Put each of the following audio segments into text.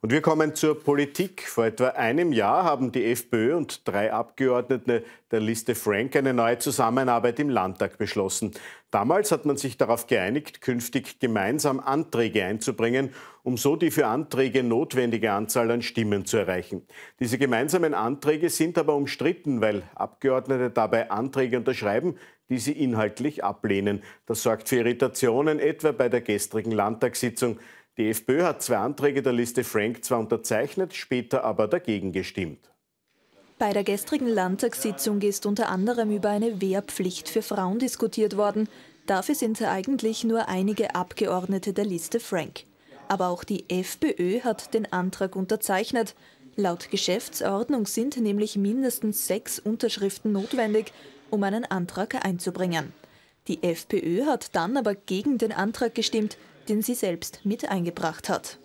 Und wir kommen zur Politik. Vor etwa einem Jahr haben die FPÖ und drei Abgeordnete der Liste Frank eine neue Zusammenarbeit im Landtag beschlossen. Damals hat man sich darauf geeinigt, künftig gemeinsam Anträge einzubringen, um so die für Anträge notwendige Anzahl an Stimmen zu erreichen. Diese gemeinsamen Anträge sind aber umstritten, weil Abgeordnete dabei Anträge unterschreiben, die sie inhaltlich ablehnen. Das sorgt für Irritationen, etwa bei der gestrigen Landtagssitzung. Die FPÖ hat zwei Anträge der Liste Frank zwar unterzeichnet, später aber dagegen gestimmt. Bei der gestrigen Landtagssitzung ist unter anderem über eine Wehrpflicht für Frauen diskutiert worden. Dafür sind eigentlich nur einige Abgeordnete der Liste Frank. Aber auch die FPÖ hat den Antrag unterzeichnet. Laut Geschäftsordnung sind nämlich mindestens sechs Unterschriften notwendig, um einen Antrag einzubringen. Die FPÖ hat dann aber gegen den Antrag gestimmt, den sie selbst mit eingebracht hat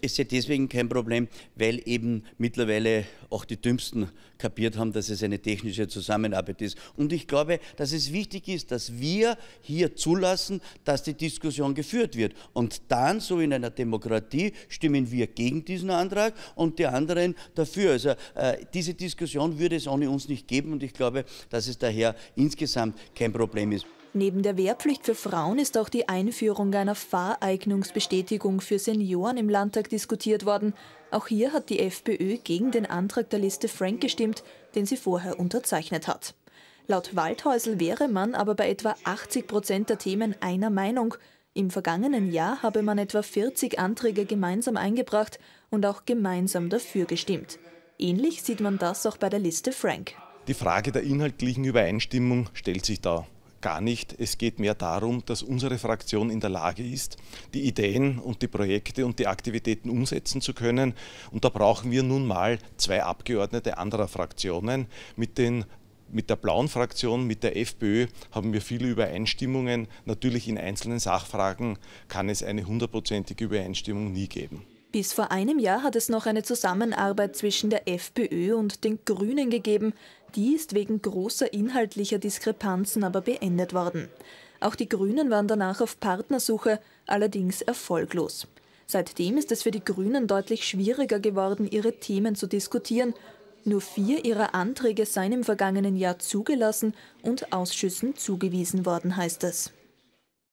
Es ist deswegen kein Problem, weil eben mittlerweile auch die Dümmsten kapiert haben, dass es eine technische Zusammenarbeit ist. Und ich glaube, dass es wichtig ist, dass wir hier zulassen, dass die Diskussion geführt wird. Und dann, so in einer Demokratie, stimmen wir gegen diesen Antrag und die anderen dafür. Also äh, diese Diskussion würde es ohne uns nicht geben und ich glaube, dass es daher insgesamt kein Problem ist. Neben der Wehrpflicht für Frauen ist auch die Einführung einer Fahreignungsbestätigung für Senioren im Landtag diskutiert worden. Auch hier hat die FPÖ gegen den Antrag der Liste Frank gestimmt, den sie vorher unterzeichnet hat. Laut Waldhäusl wäre man aber bei etwa 80 Prozent der Themen einer Meinung. Im vergangenen Jahr habe man etwa 40 Anträge gemeinsam eingebracht und auch gemeinsam dafür gestimmt. Ähnlich sieht man das auch bei der Liste Frank. Die Frage der inhaltlichen Übereinstimmung stellt sich da Gar nicht. Es geht mehr darum, dass unsere Fraktion in der Lage ist, die Ideen und die Projekte und die Aktivitäten umsetzen zu können. Und da brauchen wir nun mal zwei Abgeordnete anderer Fraktionen mit den mit der blauen Fraktion, mit der FPÖ haben wir viele Übereinstimmungen. Natürlich in einzelnen Sachfragen kann es eine hundertprozentige Übereinstimmung nie geben. Bis vor einem Jahr hat es noch eine Zusammenarbeit zwischen der FPÖ und den Grünen gegeben. Die ist wegen großer inhaltlicher Diskrepanzen aber beendet worden. Auch die Grünen waren danach auf Partnersuche, allerdings erfolglos. Seitdem ist es für die Grünen deutlich schwieriger geworden, ihre Themen zu diskutieren. Nur vier ihrer Anträge seien im vergangenen Jahr zugelassen und Ausschüssen zugewiesen worden, heißt es.